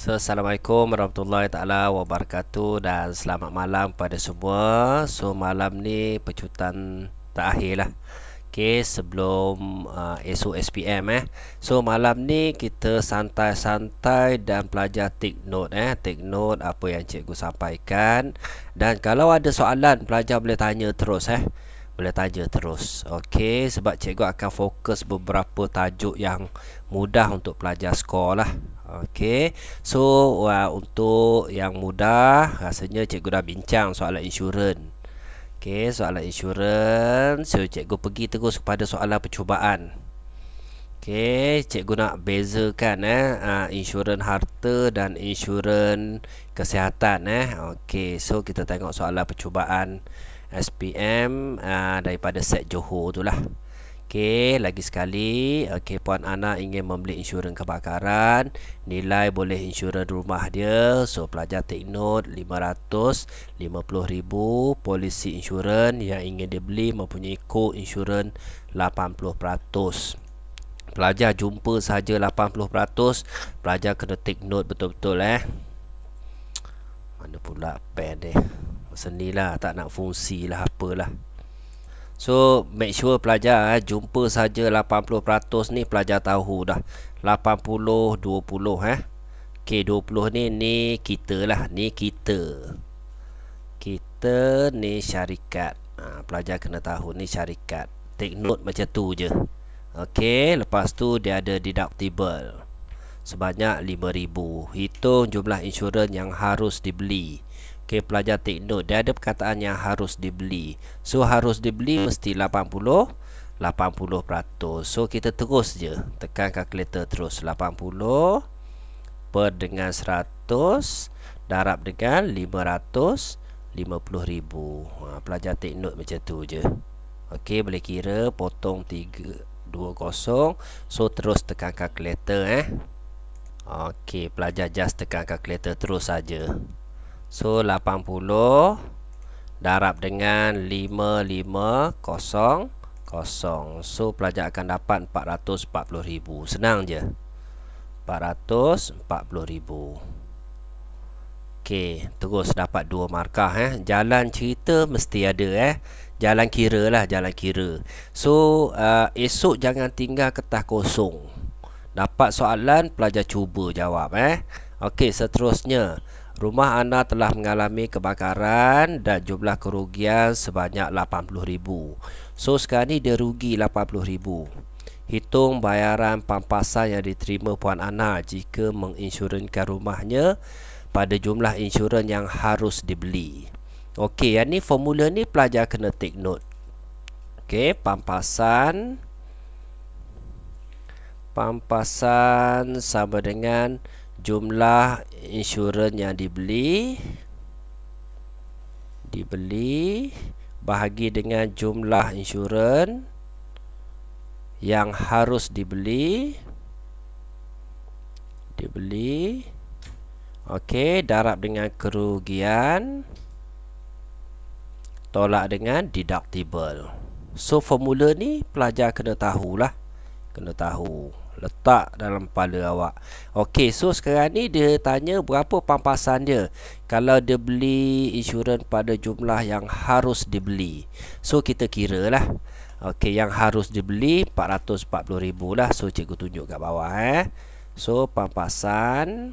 So, Assalamualaikum warahmatullahi taala wabarakatuh dan selamat malam pada semua. So malam ni pecutan terakhir lah. Okay, sebelum uh, esok SPM eh. So malam ni kita santai-santai dan pelajar take note eh. Take note apa yang cikgu sampaikan. Dan kalau ada soalan pelajar boleh tanya terus eh. Boleh tanya terus Okey sebab cikgu akan fokus beberapa tajuk yang mudah untuk pelajar skor lah Okey. So uh, untuk yang mudah rasanya cikgu dah bincang soalan insurans. Okey, soalan insurans. So cikgu pergi terus kepada soalan percubaan. Okey, cikgu nak bezakan eh uh, insurans harta dan insurans kesihatan eh. Okey, so kita tengok soalan percubaan SPM uh, ah, daripada set Johor tu lah. Okey, lagi sekali, okey puan Ana ingin membeli insurans kebakaran, nilai boleh insurans rumah dia. So pelajar take note 550,000 polisi insurans yang ingin dia beli mempunyai co insurans 80%. Pelajar jumpa sahaja 80% Pelajar kena take note betul-betul eh Mana pula pen dia Senilah tak nak fungsi lah apalah So make sure pelajar eh, jumpa saja 80% ni pelajar tahu dah. 80 20 eh. K20 okay, ni ni kita lah, ni kita. Kita ni syarikat. Ha, pelajar kena tahu ni syarikat. Take note macam tu je. Okey, lepas tu dia ada deductible sebanyak 5000. Hitung jumlah insurans yang harus dibeli. Okey, pelajar take note Dia ada perkataan yang harus dibeli So, harus dibeli mesti 80 80 peratus So, kita terus je Tekan kalkulator terus 80 Per dengan 100 Darab dengan 500 50,000 ha, Pelajar take note macam tu je Okey, boleh kira Potong 3 20 So, terus tekan kalkulator eh Okey, pelajar just tekan kalkulator terus saja. So 80 darab dengan 5500. So pelajar akan dapat 440,000. Senang je. 440,000. Okey, terus dapat 2 markah eh. Jalan cerita mesti ada eh. Jalan kira lah, jalan kira. So uh, esok jangan tinggal kertas kosong. Dapat soalan pelajar cuba jawab eh. Okey, seterusnya. Rumah anda telah mengalami kebakaran dan jumlah kerugian sebanyak RM80,000 So sekarang ni dia rugi RM80,000 Hitung bayaran pampasan yang diterima Puan Ana jika menginsurankan rumahnya pada jumlah insurans yang harus dibeli. Okey, yang ni formula ni pelajar kena take note. Okey, pampasan pampasan sama dengan jumlah insurans yang dibeli dibeli bahagi dengan jumlah insurans yang harus dibeli dibeli okey darab dengan kerugian tolak dengan deductible so formula ni pelajar kena tahulah kena tahu letak dalam kepala awak Okey, so sekarang ni dia tanya berapa pampasan dia Kalau dia beli insurans pada jumlah yang harus dibeli So kita kira lah Okey, yang harus dibeli rm ribu lah So cikgu tunjuk kat bawah eh So pampasan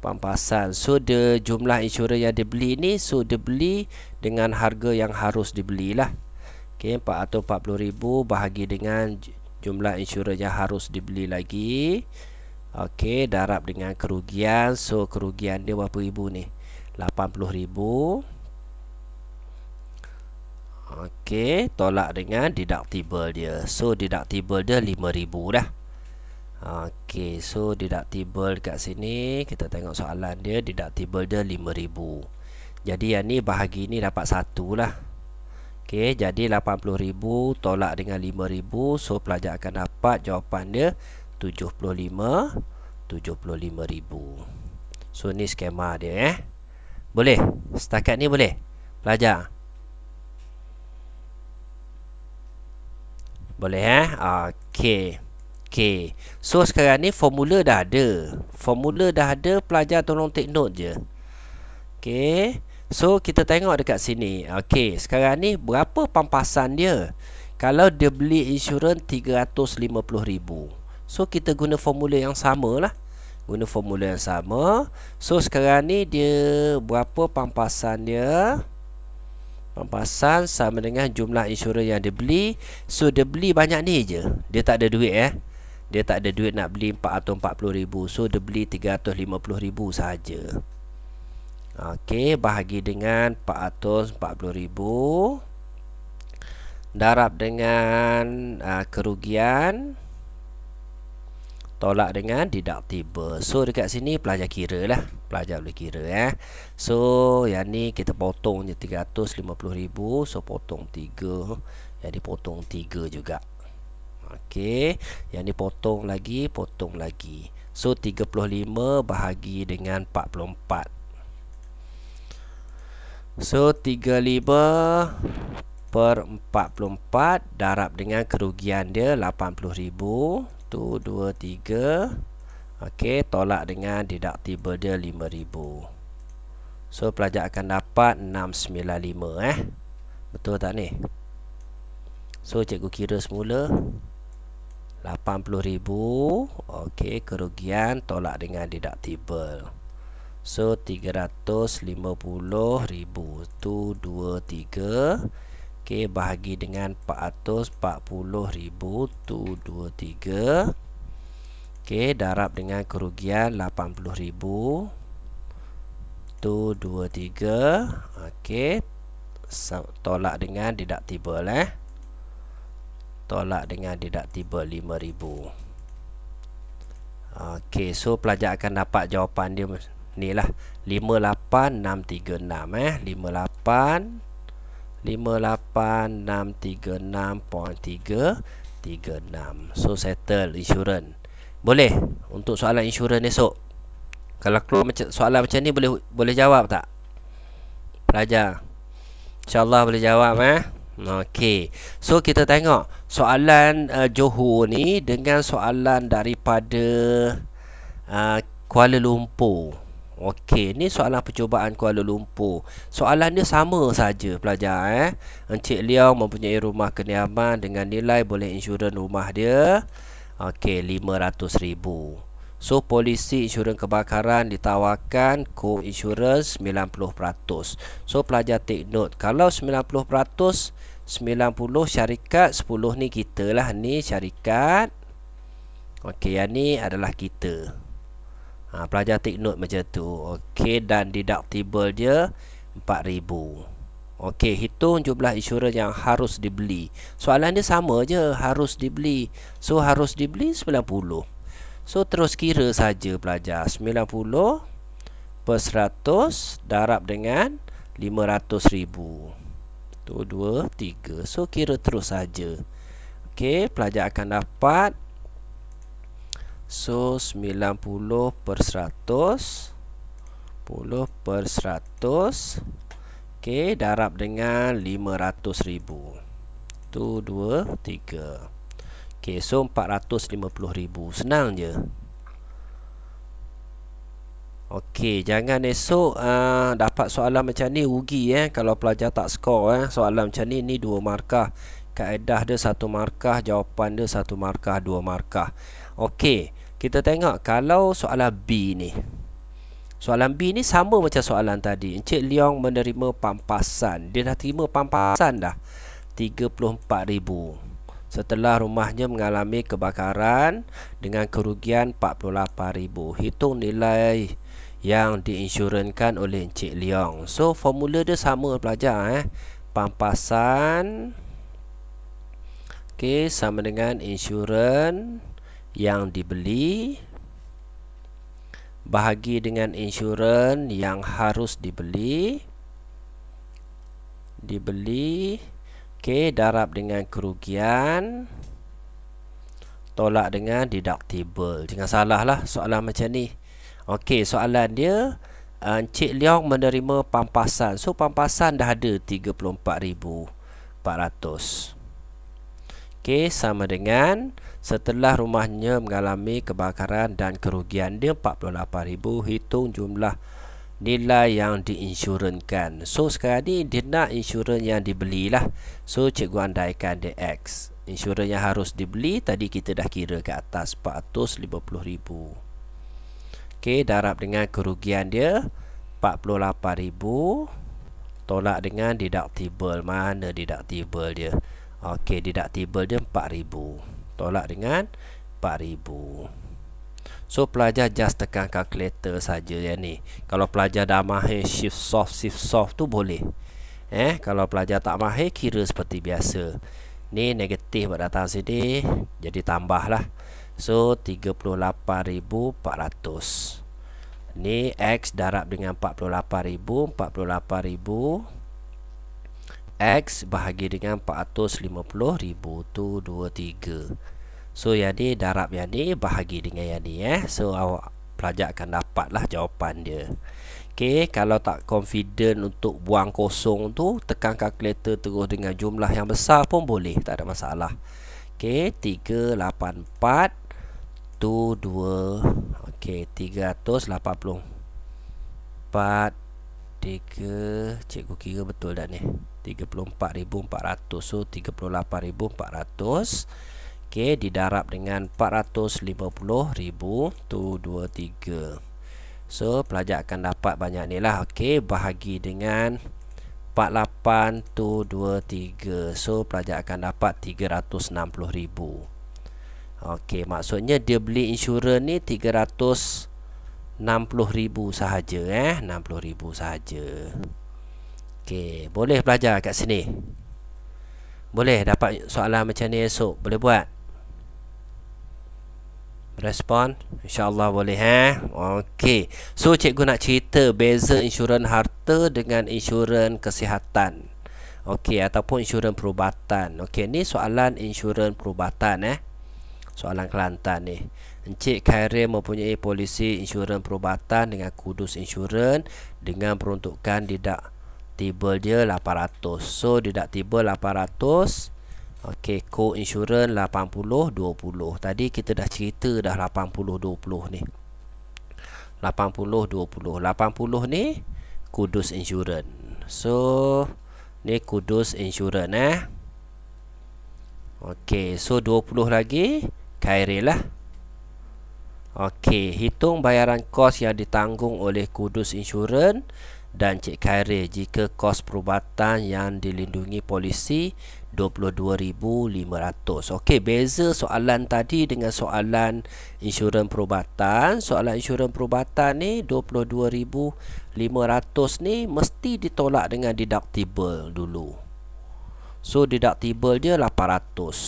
pampasan so the jumlah insurans yang dia beli ni so dia beli dengan harga yang harus dibelilah okey ribu bahagi dengan jumlah insurans yang harus dibeli lagi okey darab dengan kerugian so kerugian dia berapa ribu ni 80 ribu okey tolak dengan deductible dia so deductible dia ribu dah okey so deductible kat sini kita tengok soalan dia deductible dia ribu. jadi yang ni bahagi ni dapat satu lah Okey, jadi 80,000 tolak dengan 5,000 so pelajar akan dapat jawapan dia 75 75,000. So ni skema dia eh. Boleh? Setakat ni boleh? Pelajar. Boleh eh? Okey. Okey. So sekarang ni formula dah ada. Formula dah ada, pelajar tolong take note je. Okey. So kita tengok dekat sini Okay sekarang ni berapa pampasan dia Kalau dia beli insurans RM350,000 So kita guna formula yang sama lah Guna formula yang sama So sekarang ni dia berapa pampasan dia Pampasan sama dengan jumlah insurans yang dia beli So dia beli banyak ni je Dia tak ada duit eh Dia tak ada duit nak beli RM440,000 So dia beli RM350,000 sahaja Okey, bahagi dengan 440,000 darab dengan uh, kerugian tolak dengan deductible. So dekat sini pelajar kira lah, pelajar boleh kira eh. So yang ni kita potong je 350,000, so potong 3. Jadi potong 3 juga. Okey, yang ni potong lagi, potong lagi. So 35 bahagi dengan 44 So 35 per 44 darab dengan kerugian dia 80,000 tu 23. Okey, tolak dengan deductible dia 5,000. So pelajar akan dapat 695 eh. Betul tak ni? So cikgu kira semula 80,000 okey kerugian tolak dengan deductible. So 350 ribu Itu 2, 3 Okay bahagi dengan 440 ribu Itu 2, 3 Okay darab dengan kerugian 80 ribu Itu 2, 3 Okay Tolak dengan deductible eh Tolak dengan deductible 5 ribu okey, so pelajar akan dapat jawapan dia ni lah 58636 eh 58 58636.336 so settle insurance boleh untuk soalan insurans esok kalau keluar macam soalan macam ni boleh boleh jawab tak pelajar insyaallah boleh jawab eh Okey. So kita tengok soalan uh, Johor ni dengan soalan daripada uh, Kuala Lumpur. Okey, ni soalan percubaan Kuala Lumpur. Soalan dia sama saja pelajar eh. Encik Liang mempunyai rumah kediaman dengan nilai boleh insurans rumah dia okey 500,000. So polisi insurans kebakaran ditawarkan co insurance 90%. So pelajar take note kalau 90% 90 syarikat 10 ni kita lah ni syarikat Okey, yang ni adalah kita ha, Pelajar take note macam tu Okey dan deductible dia RM4,000 Okey hitung jumlah insurans yang harus dibeli Soalan dia sama je harus dibeli So harus dibeli RM90 So terus kira saja pelajar RM90 per 100 darab dengan RM500,000 Tu 2, 3 So kira terus saja Okey pelajar akan dapat So 90 per 100 10 per 100 Ok darab dengan 500 ribu 1, 2, 3 Ok so 450 ribu Senang je Ok jangan esok uh, Dapat soalan macam ni ugi eh Kalau pelajar tak skor eh Soalan macam ni ni 2 markah Kaedah dia satu markah Jawapan dia satu markah dua markah Ok kita tengok kalau soalan B ni Soalan B ni sama macam soalan tadi Encik Leong menerima pampasan Dia dah terima pampasan dah RM34,000 Setelah rumahnya mengalami kebakaran Dengan kerugian RM48,000 Hitung nilai yang diinsurankan oleh Encik Leong So formula dia sama pelajar eh Pampasan Okay, sama dengan insurans yang dibeli bahagi dengan insurans yang harus dibeli dibeli okey darab dengan kerugian tolak dengan deductible jangan salah lah soalan macam ni okey soalan dia Encik eh, Leong menerima pampasan So pampasan dah ada 34,400 okey sama dengan setelah rumahnya mengalami kebakaran dan kerugian dia 48000 hitung jumlah nilai yang diinsurankan so sekarang ni dia nak insurans yang dibelilah so cikgu andaikan DX x insurans yang harus dibeli tadi kita dah kira ke atas 450000 okey darab dengan kerugian dia 48000 tolak dengan deductible mana deductible dia Okey, deductible dia 4000. Tolak dengan 4000. So pelajar just tekan calculator saja ya ni. Kalau pelajar dah mahir shift soft shift soft tu boleh. Eh, kalau pelajar tak mahir kira seperti biasa. Ni negatif pada datang sini jadi tambahlah. So 38400. Ni X darab dengan 48,000 48,000 X bahagi dengan ribu tu 450,023 So yang ni darab yang ni bahagi dengan yang ni eh So awak pelajar akan dapat lah jawapan dia Okay, kalau tak confident untuk buang kosong tu Tekan kalkulator terus dengan jumlah yang besar pun boleh Tak ada masalah Okay, 384 22 Okay, 384 3 Cikgu kira betul dah ni 34,400 So 38,400 Okay didarab dengan 450,000 Tu 23 So pelajar akan dapat banyak ni lah Okay bahagi dengan 48 tu 23 So pelajar akan dapat 360,000 Okay maksudnya dia beli insurans ni 360,000 60,000 sahaja eh 60,000 sahaja Okay, boleh belajar kat sini. Boleh dapat soalan macam ni esok, boleh buat. Respon InsyaAllah boleh ha? Okay, So cikgu nak cerita Beza insurans harta Dengan insurans kesihatan Okay, Ataupun insurans perubatan Okay, Ni soalan insurans perubatan eh Soalan Kelantan ni Encik Khairil mempunyai polisi insurans perubatan Dengan kudus insurans Dengan peruntukan didak deductible dia 800 so deductible 800 okey co insurance 80 20 tadi kita dah cerita dah 80 20 ni 80 20 80 ni kudus Insurans. so ni kudus Insurans eh okey so 20 lagi kairi lah okey hitung bayaran kos yang ditanggung oleh kudus Insurans dan Cik Khairi jika kos perubatan yang dilindungi polisi RM22,500 Okey, beza soalan tadi dengan soalan insurans perubatan Soalan insurans perubatan ni RM22,500 ni mesti ditolak dengan deductible dulu So, deductible dia RM800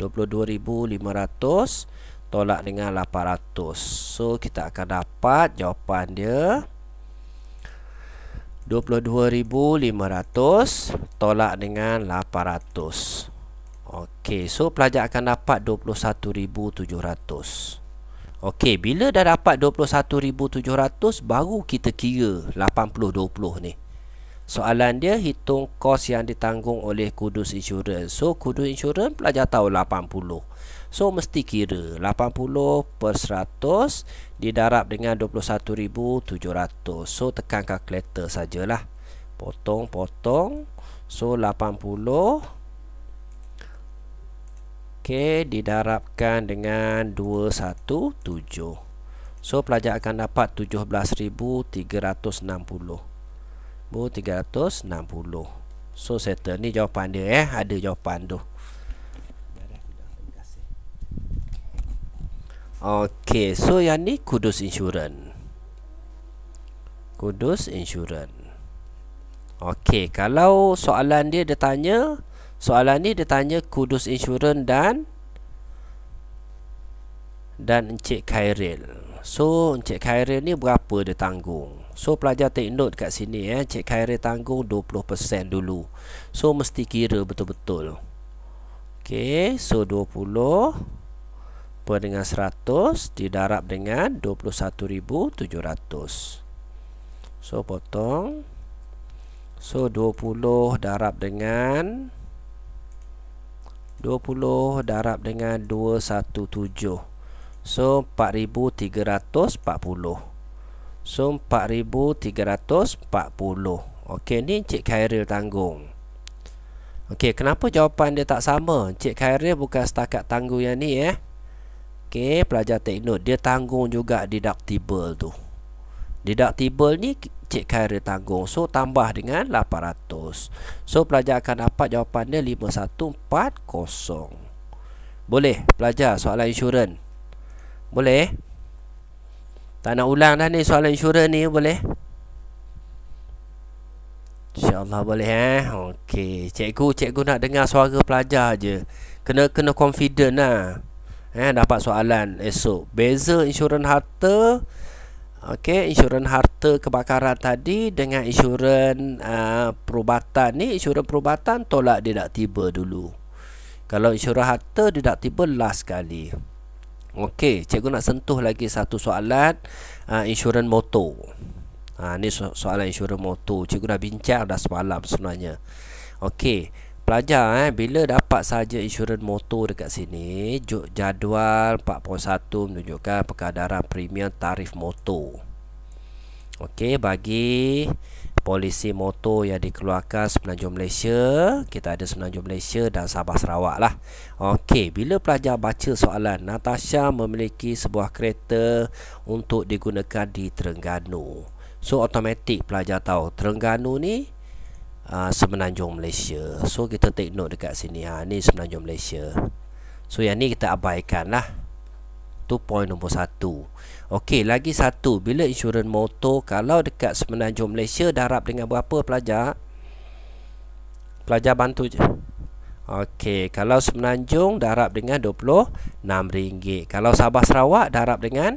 RM22,500 tolak dengan 800. So kita akan dapat jawapan dia 22,500 Tolak dengan 800 Okey, so pelajar akan dapat 21,700 Okey, bila dah dapat 21,700 Baru kita kira 80-20 ni Soalan dia hitung kos yang ditanggung oleh Kudus insurans. So Kudus insurans pelajar tahu 80 So mesti kira 80 per 100 didarab dengan 21,700 so tekan calculator sajalah potong potong so 80 ok didarabkan dengan 217 so pelajar akan dapat 17,360 bu 360 so settle ni jawapan dia eh ada jawapan tu Okey, so yang ni Kudus insurans, Kudus insurans. Okey, kalau soalan dia dia tanya, soalan ni dia tanya Kudus insurans dan dan Encik Khairil. So Encik Khairil ni berapa dia tanggung? So pelajar take note kat sini eh, Encik Khairil tanggung 20% dulu. So mesti kira betul-betul. Okey, so 20 Jumpa dengan 100 Didarab dengan 21,700 So potong So 20 darab dengan 20 darab dengan 217 So 4,340 So 4,340 Okey ni Encik Khairil tanggung Okey kenapa jawapan dia tak sama Encik Khairil bukan setakat tanggung yang ni eh Okey, pelajar teknik dia tanggung juga deductible tu. Deductible ni Cik Khairi tanggung. So tambah dengan 800. So pelajar akan dapat jawapan dia 5140. Boleh pelajar soalan insurans. Boleh. Tak nak ulang dah ni soalan insurans ni boleh. InsyaAllah boleh eh Okey Cikgu Cikgu nak dengar suara pelajar aje Kena kena confident lah eh dapat soalan esok beza insurans harta okey insurans harta kebakaran tadi dengan insurans uh, perubatan ni insurans perubatan tolak tiba dulu kalau insurans harta tiba last sekali okey cikgu nak sentuh lagi satu soalan uh, insurans motor ha ni so soalan insurans motor cikgu dah bincang dah semalam sebenarnya okey pelajar eh bila dapat saja insurans motor dekat sini jadual 4.1 menunjukkan perkadaran premium tarif motor okey bagi polisi motor yang dikeluarkan Semenanjung Malaysia kita ada Semenanjung Malaysia dan Sabah Sarawak lah okey bila pelajar baca soalan Natasha memiliki sebuah kereta untuk digunakan di Terengganu so automatik pelajar tahu Terengganu ni Ah, semenanjung Malaysia. So kita take note dekat sini ha ni semenanjung Malaysia. So yang ni kita abaikan lah. Tu point nombor satu Okey, lagi satu bila insurans motor kalau dekat semenanjung Malaysia darab dengan berapa pelajar? Pelajar bantu je. Okey, kalau semenanjung darab dengan RM26. Kalau Sabah Sarawak darab dengan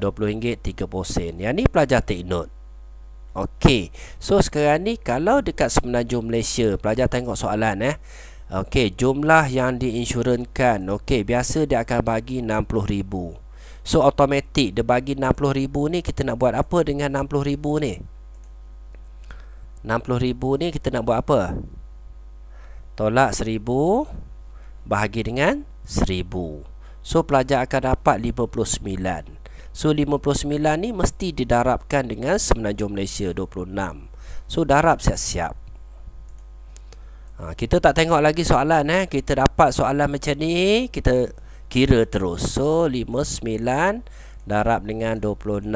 RM20.30 Yang ni pelajar take note Okey. So sekarang ni kalau dekat semenanjung Malaysia, pelajar tengok soalan eh. Okey, jumlah yang diinsurankan. Okey, biasa dia akan bagi 60,000. So automatik dia bagi 60,000 ni kita nak buat apa dengan 60,000 ni? 60,000 ni kita nak buat apa? Tolak 1,000 bahagi dengan 1,000. So pelajar akan dapat 59. So 59 ni mesti didarabkan dengan Semenanjung Malaysia 26 So darab siap-siap ha, Kita tak tengok lagi soalan eh Kita dapat soalan macam ni Kita kira terus So 59 darab dengan 26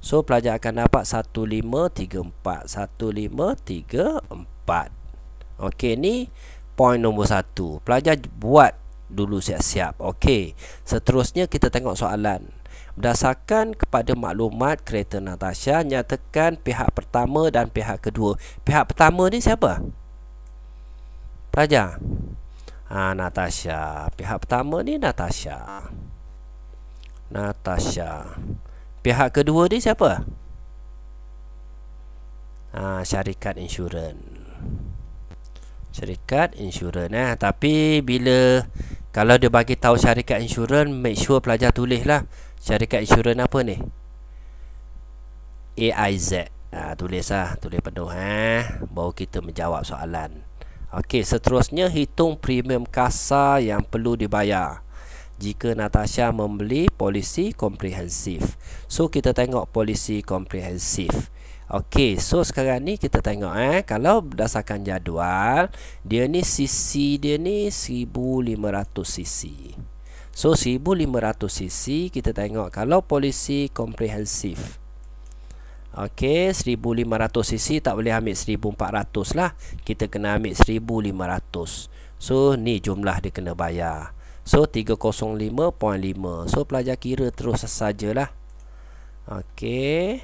So pelajar akan dapat 1534 1534 Okey ni point nombor 1 Pelajar buat dulu siap-siap Okey Seterusnya kita tengok Soalan Berdasarkan kepada maklumat kereta Natasha Nyatakan pihak pertama dan pihak kedua Pihak pertama ni siapa? Pelajar ha, Natasha Pihak pertama ni Natasha Natasha Pihak kedua ni siapa? Ha, syarikat insurans Syarikat insurans eh. Tapi bila Kalau dia bagi tahu syarikat insurans Make sure pelajar tulislah syarikat insurans apa ni AIZ ha, tulis lah tulis penuh ha, baru kita menjawab soalan Okey, seterusnya hitung premium kasa yang perlu dibayar jika Natasha membeli polisi komprehensif. So kita tengok polisi komprehensif. Okey, so sekarang ni kita tengok eh kalau berdasarkan jadual, dia ni CC dia ni 1500 CC. So 1500 cc kita tengok kalau polisi komprehensif. Okey 1500 cc tak boleh ambil 1400 lah. Kita kena ambil 1500. So ni jumlah dia kena bayar. So 305.5. So pelajar kira terus sajalah. Okey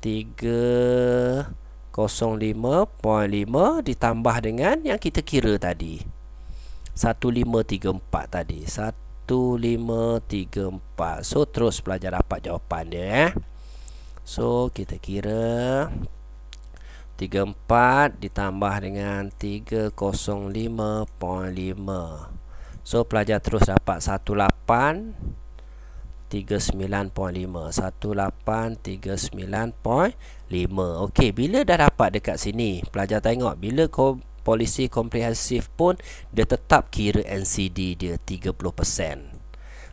305.5 ditambah dengan yang kita kira tadi. 1534 tadi satu lima tiga empat so terus pelajar dapat jawapan dia eh so kita kira tiga empat ditambah dengan tiga kosong lima poin lima so pelajar terus dapat satu lapan tiga sembilan poin lima satu lapan tiga sembilan poin lima okey bila dah dapat dekat sini pelajar tengok bila kau polisi komprehensif pun dia tetap kira NCD dia 30%.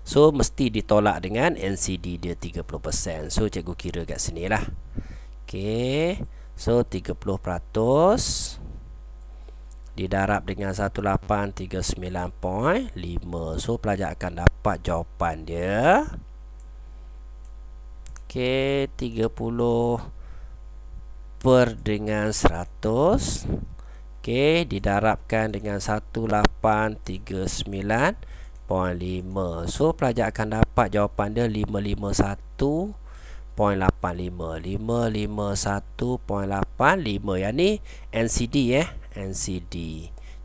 So mesti ditolak dengan NCD dia 30%. So cikgu kira kat sinilah. Okey. So 30% didarab dengan 1839.5 so pelajar akan dapat jawapan dia ok 30 per dengan 100 Okey, didarabkan dengan 1839.5. So pelajar akan dapat jawapan dia 551 0.85 551.85 Ya ni NCD eh NCD.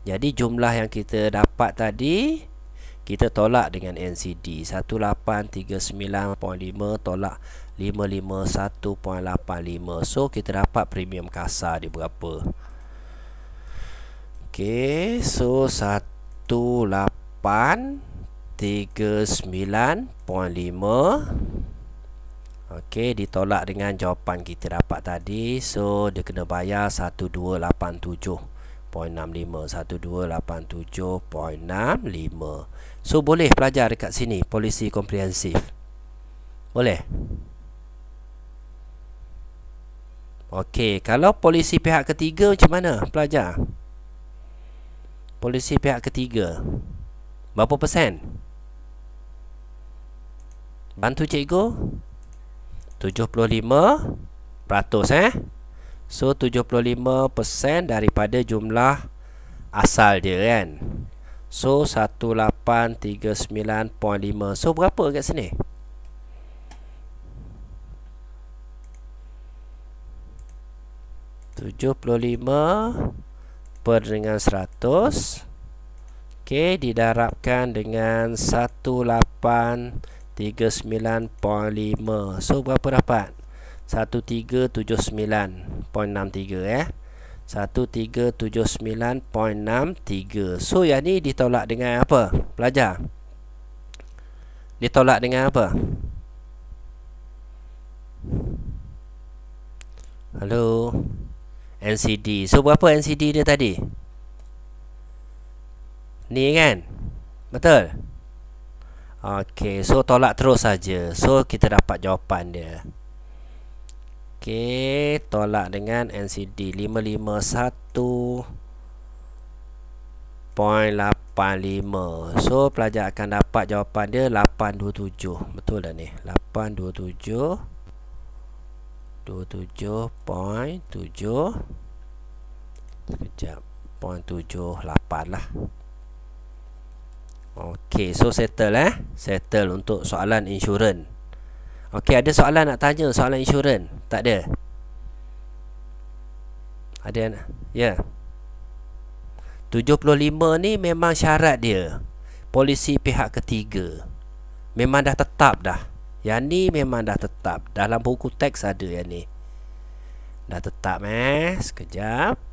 Jadi jumlah yang kita dapat tadi kita tolak dengan NCD 1839.5 tolak 551.85. So kita dapat premium kasar dia berapa? Okey, so 1839.5 Okey, ditolak dengan jawapan kita dapat tadi. So dia kena bayar 1287.65 1287.65 So boleh pelajar dekat sini Polisi komprehensif Boleh Okey, kalau polisi pihak ketiga macam mana pelajar? polisi pihak ketiga berapa persen bantu cikgu 75 peratus eh so 75 persen daripada jumlah asal dia kan so 1839.5 so berapa kat sini tujuh puluh lima Per dengan 100 Okey Didarabkan dengan 1839.5 So berapa dapat? 1379.63 eh 1379.63 So yang ni ditolak dengan apa? Pelajar Ditolak dengan apa? Hello NCD So berapa NCD dia tadi? Ni kan? Betul? Ok so tolak terus saja. So kita dapat jawapan dia Ok tolak dengan NCD 551 0.85 So pelajar akan dapat jawapan dia 827 Betul dah ni 827 27.7 sekejap 0.78 lah ok so settle eh settle untuk soalan insurans ok ada soalan nak tanya soalan insurans tak ada ada ya yeah. 75 ni memang syarat dia polisi pihak ketiga memang dah tetap dah yang ni memang dah tetap Dalam buku teks ada yang ni Dah tetap eh Sekejap